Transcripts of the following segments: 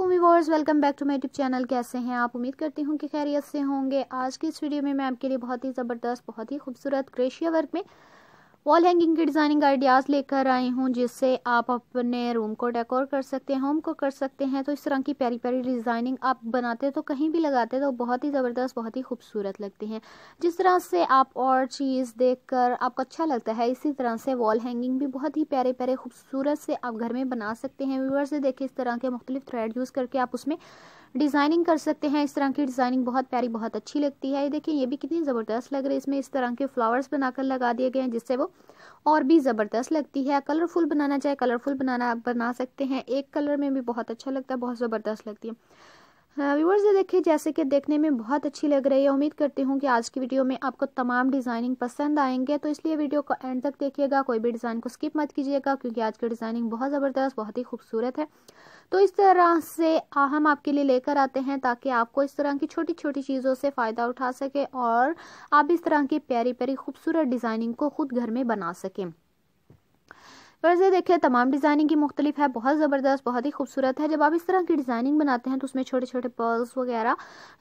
Aslam welcome back to my YouTube channel कैसे हैं आप उम्मीद करती हूँ कि खैरियत से होंगे आज की इस वीडियो में मैं आपके लिए बहुत ही ज़बरदस्त बहुत ही खूबसूरत क्रेशिया वर्क में वॉल हैंगिंग की डिज़ाइनिंग आइडियाज़ लेकर आई हूँ जिससे आप अपने रूम को डेकोर कर सकते हैं होम को कर सकते हैं तो इस तरह की प्यारी प्यारी डिज़ाइनिंग आप बनाते तो कहीं भी लगाते तो बहुत ही ज़बरदस्त बहुत ही खूबसूरत लगती हैं जिस तरह से आप और चीज़ देख कर आपको अच्छा लगता है इसी तरह से वॉल हैंगिंग भी बहुत ही प्यारे प्यारे खूबसूरत से आप घर में बना सकते हैं व्यूवर से देखिए इस तरह के मुख्तलिफ थ्रेड यूज़ करके आप उसमें डिज़ाइनिंग कर सकते हैं इस तरह की डिज़ाइनिंग बहुत प्यारी बहुत अच्छी लगती है ये देखिए ये भी कितनी ज़बरदस्त लग रही है इसमें इस तरह के फ्लावर्स बनाकर लगा दिए गए हैं जिससे वो और भी ज़बरदस्त लगती है कलरफुल बनाना चाहे कलरफुल बनाना आप बना सकते हैं एक कलर में भी बहुत अच्छा लगता है बहुत ज़बरदस्त लगती है व्यूवर्स हाँ, ये देखिए जैसे कि देखने में बहुत अच्छी लग रही है उम्मीद करती हूँ कि आज की वीडियो में आपको तमाम डिज़ाइनिंग पसंद आएंगे तो इसलिए वीडियो को एंड तक देखिएगा कोई भी डिज़ाइन को स्किप मत कीजिएगा क्योंकि आज की डिज़ाइनिंग बहुत ज़बरदस्त बहुत ही खूबसूरत है तो इस तरह से हम आपके लिए लेकर आते हैं ताकि आपको इस तरह की छोटी छोटी चीज़ों से फ़ायदा उठा सके और आप इस तरह की प्यारी प्यारी खूबसूरत डिज़ाइनिंग को खुद घर में बना सकें वैसे देखिए तमाम डिज़ाइनिंग की मुख्तलिफ है बहुत ज़बरदस्त बहुत ही खूबसूरत है जब आप इस तरह की डिज़ाइनिंग बनाते हैं तो उसमें छोटे छोटे पर्ल्स वगैरह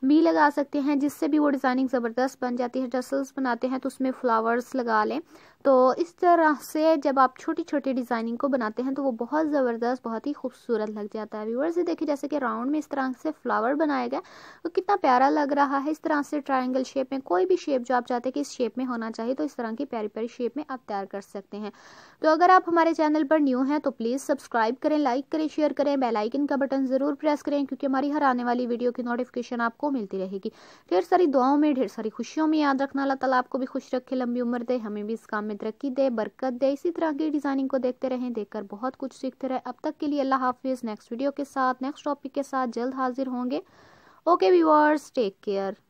भी लगा सकते हैं जिससे भी वो डिज़ाइनिंग ज़बरदस्त बन जाती है डसल्स बनाते हैं तो उसमें फ्लावर्स लगा लें तो इस तरह से जब आप छोटी छोटी डिज़ाइनिंग को बनाते हैं तो वो बहुत ज़बरदस्त बहुत ही खूबसूरत लग जाता है व्यूअर्स ये देखिए जैसे कि राउंड में इस तरह से फ्लावर बनाया गया वो तो कितना प्यारा लग रहा है इस तरह से ट्रायंगल शेप में कोई भी शेप जो आप चाहते हैं कि इस शेप में होना चाहिए तो इस तरह की प्यारी प्यारी शेप में आप तैयार कर सकते हैं तो अगर आप हमारे चैनल पर न्यू हैं तो प्लीज़ सब्सक्राइब करें लाइक करें शेयर करें बेलाइकन का बटन ज़रूर प्रेस करें क्योंकि हमारी हर आने वाली वीडियो की नोटिफिकेशन आपको मिलती रहेगी ढेर सारी दुआओं में ढेर सारी खुशियों में याद रखना अल्लाह तला आपको भी खुश रखे लंबी उम्र दे हमें भी इस काम में में तरक्की दे बरकत दे इसी तरह की डिज़ाइनिंग को देखते रहें देखकर बहुत कुछ सीखते रहे अब तक के लिए अल्लाह हाफिज़ नेक्स्ट वीडियो के साथ नेक्स्ट टॉपिक के साथ जल्द हाजिर होंगे ओके व्यूअर्स टेक केयर